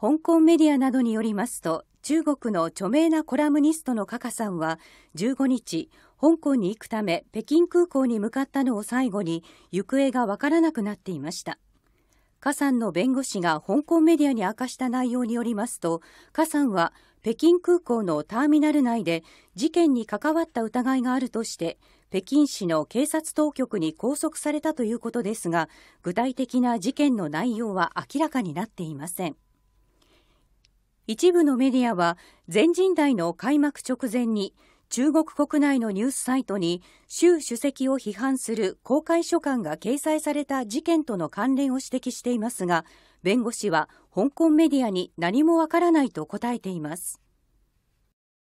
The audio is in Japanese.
香港メディアなどによりますと中国の著名なコラムニストのカカさんは15日香港に行くため北京空港に向かったのを最後に行方がわからなくなっていましたカさんの弁護士が香港メディアに明かした内容によりますとカさんは北京空港のターミナル内で事件に関わった疑いがあるとして北京市の警察当局に拘束されたということですが具体的な事件の内容は明らかになっていません一部のメディアは全人代の開幕直前に中国国内のニュースサイトに習主席を批判する公開書簡が掲載された事件との関連を指摘していますが弁護士は香港メディアに何もわからないと答えています。